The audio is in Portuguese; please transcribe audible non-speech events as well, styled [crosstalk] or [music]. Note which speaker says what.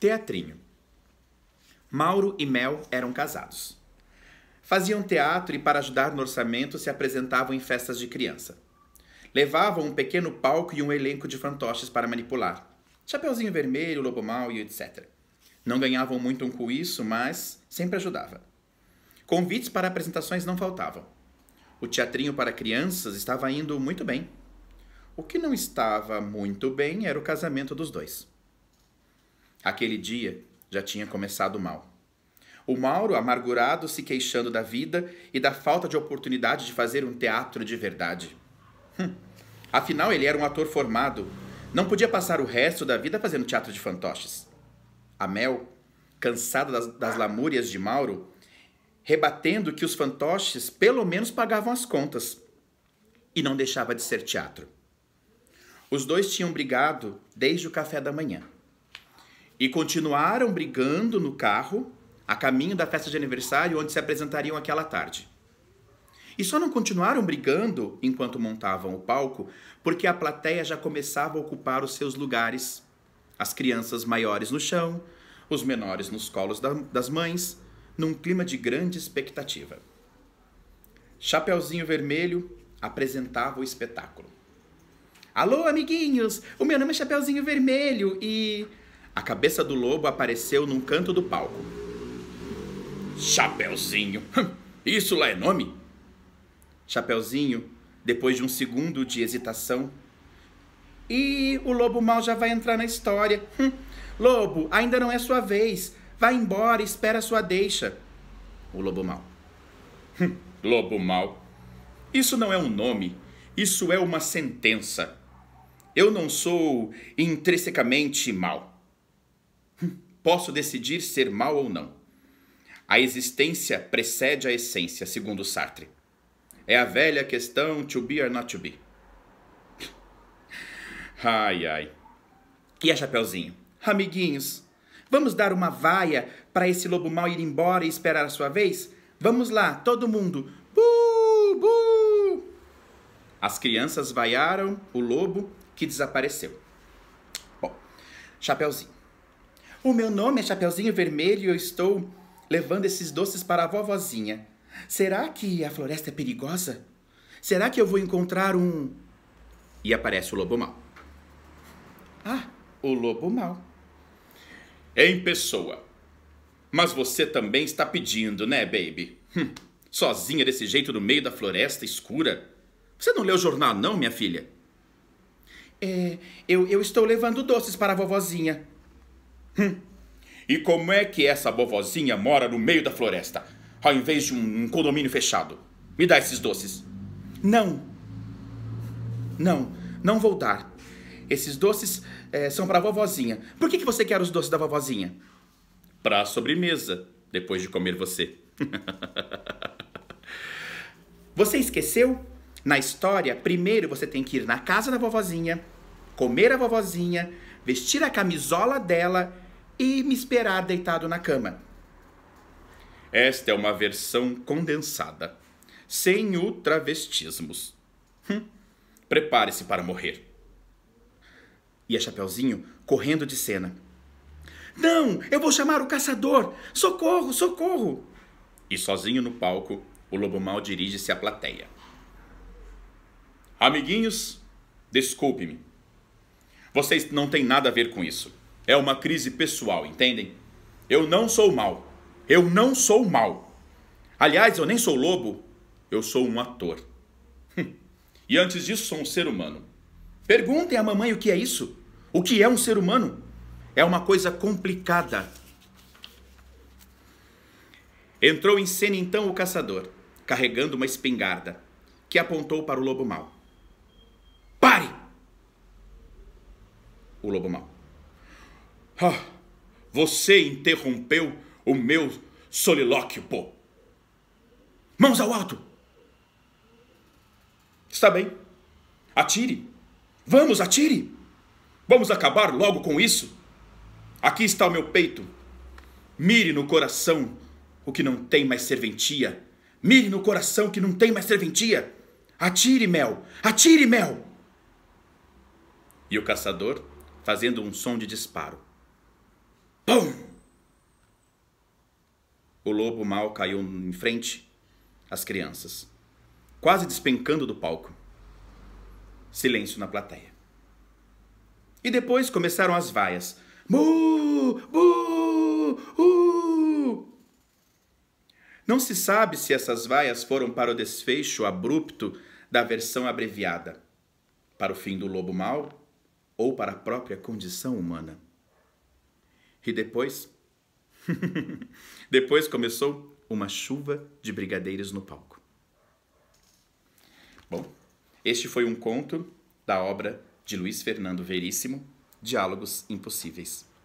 Speaker 1: Teatrinho. Mauro e Mel eram casados. Faziam teatro e, para ajudar no orçamento, se apresentavam em festas de criança. Levavam um pequeno palco e um elenco de fantoches para manipular. Chapeuzinho Vermelho, Lobo mau e etc. Não ganhavam muito com isso, mas sempre ajudava. Convites para apresentações não faltavam. O teatrinho para crianças estava indo muito bem. O que não estava muito bem era o casamento dos dois. Aquele dia já tinha começado mal. O Mauro, amargurado, se queixando da vida e da falta de oportunidade de fazer um teatro de verdade. Hum. Afinal, ele era um ator formado. Não podia passar o resto da vida fazendo teatro de fantoches. A Mel, cansada das, das lamúrias de Mauro, rebatendo que os fantoches pelo menos pagavam as contas e não deixava de ser teatro. Os dois tinham brigado desde o café da manhã e continuaram brigando no carro a caminho da festa de aniversário onde se apresentariam aquela tarde. E só não continuaram brigando enquanto montavam o palco, porque a plateia já começava a ocupar os seus lugares. As crianças maiores no chão, os menores nos colos das mães, num clima de grande expectativa. Chapeuzinho Vermelho apresentava o espetáculo. Alô, amiguinhos! O meu nome é Chapeuzinho Vermelho e a cabeça do lobo apareceu num canto do palco. Chapeuzinho! Hum, isso lá é nome? Chapeuzinho, depois de um segundo de hesitação. E o lobo mal já vai entrar na história. Hum. Lobo, ainda não é sua vez. Vá embora, espera sua deixa. O lobo mal. Hum. Lobo mal. Isso não é um nome. Isso é uma sentença. Eu não sou intrinsecamente mal. Posso decidir ser mal ou não. A existência precede a essência, segundo Sartre. É a velha questão to be or not to be. Ai, ai. E a Chapeuzinho? Amiguinhos, vamos dar uma vaia para esse lobo mal ir embora e esperar a sua vez? Vamos lá, todo mundo. Bu, bu. As crianças vaiaram o lobo que desapareceu. Bom, Chapeuzinho. O meu nome é Chapeuzinho Vermelho e eu estou levando esses doces para a vovozinha. Será que a floresta é perigosa? Será que eu vou encontrar um. E aparece o lobo mal. Ah, o lobo mal. Em pessoa. Mas você também está pedindo, né, baby? Hum, sozinha desse jeito no meio da floresta escura? Você não leu o jornal, não, minha filha? É, eu, eu estou levando doces para a vovozinha. Hum. E como é que essa vovozinha mora no meio da floresta, ao invés de um, um condomínio fechado? Me dá esses doces. Não. Não, não vou dar. Esses doces é, são para vovozinha. Por que, que você quer os doces da vovozinha? Para sobremesa, depois de comer você. [laughs] você esqueceu? Na história, primeiro você tem que ir na casa da vovozinha, comer a vovozinha, vestir a camisola dela e me esperar deitado na cama. Esta é uma versão condensada, sem o travestismos. Hum. Prepare-se para morrer. E a Chapeuzinho correndo de cena. Não, eu vou chamar o caçador! Socorro, socorro! E sozinho no palco, o lobo mal dirige-se à plateia. Amiguinhos, desculpe-me. Vocês não têm nada a ver com isso é uma crise pessoal, entendem? Eu não sou mal. Eu não sou mal. Aliás, eu nem sou lobo, eu sou um ator. Hum. e antes disso, sou um ser humano. Perguntem à mamãe o que é isso. O que é um ser humano? É uma coisa complicada. Entrou em cena então o caçador, carregando uma espingarda, que apontou para o lobo mau. Pare! O lobo mau. Ah, você interrompeu o meu solilóquio, pô. Mãos ao alto. Está bem. Atire. Vamos, atire. Vamos acabar logo com isso. Aqui está o meu peito. Mire no coração o que não tem mais serventia. Mire no coração que não tem mais serventia. Atire, Mel! Atire, Mel! E o caçador, fazendo um som de disparo, Pum! O lobo mal caiu em frente às crianças, quase despencando do palco. Silêncio na plateia. E depois começaram as vaias. Bu! Bu! Uh! Não se sabe se essas vaias foram para o desfecho abrupto da versão abreviada, para o fim do lobo mau ou para a própria condição humana. E depois? [laughs] depois começou uma chuva de brigadeiros no palco. Bom, este foi um conto da obra de Luiz Fernando Veríssimo, Diálogos Impossíveis.